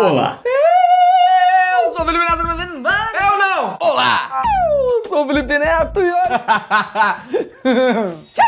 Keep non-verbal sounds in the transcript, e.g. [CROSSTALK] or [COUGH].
Olá. Eu sou o Felipe Neto. É Eu não. Olá. Eu sou o Felipe Neto e olha... Tchau. [LAUGHS]